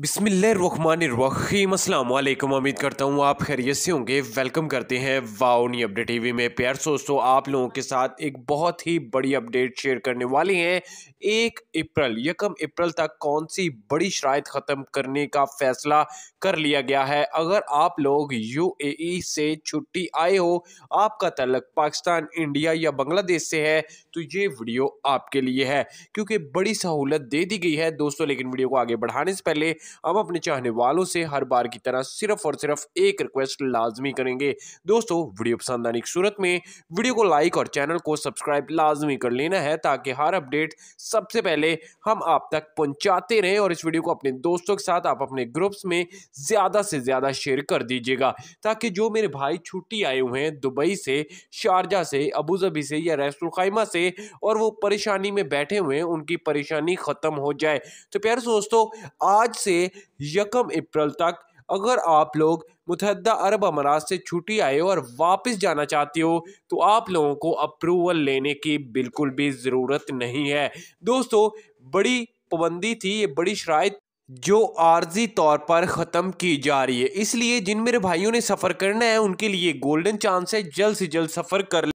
बिसमीम अल्लाम उम्मीद करता हूँ आप खैरियत से होंगे वेलकम करते हैं वाओनी अपडेट टीवी में प्यार दोस्तों आप लोगों के साथ एक बहुत ही बड़ी अपडेट शेयर करने वाले हैं एक अप्रैल यकम अप्रैल तक कौन सी बड़ी शरात ख़त्म करने का फ़ैसला कर लिया गया है अगर आप लोग यूएई से छुट्टी आए हो आपका तलक पाकिस्तान इंडिया या बांग्लादेश से है तो ये वीडियो आपके लिए है क्योंकि बड़ी सहूलत दे दी गई है दोस्तों लेकिन वीडियो को आगे बढ़ाने से पहले हम अपने चाहने वालों से हर बार की तरह सिर्फ और सिर्फ एक रिक्वेस्ट लाजमी करेंगे दोस्तों वीडियो पसंद आने की सूरत में वीडियो को लाइक और चैनल को सब्सक्राइब लाजमी कर लेना है ताकि हर अपडेट सबसे पहले हम आप तक पहुंचाते रहें और इस वीडियो को अपने दोस्तों के साथ आप अपने ग्रुप्स में ज़्यादा से ज़्यादा शेयर कर दीजिएगा ताकि जो मेरे भाई छुट्टी आए हुए हैं दुबई से शारजा से अबूजबी से या रैसुलखैमा से और वो परेशानी में बैठे हुए हैं उनकी परेशानी ख़त्म हो जाए तो प्यारे दोस्तों आज से से यकम अप्रैल तक अगर आप लोग मुतहद अरब अमारात से छुट्टी आए हो और वापस जाना चाहते हो तो आप लोगों को अप्रूवल लेने की बिल्कुल भी ज़रूरत नहीं है दोस्तों बड़ी पाबंदी थी ये बड़ी शराय जो आर्जी तौर पर ख़त्म की जा रही है इसलिए जिन मेरे भाइयों ने सफ़र करना है उनके लिए गोल्डन चांस है जल्द से जल्द सफ़र कर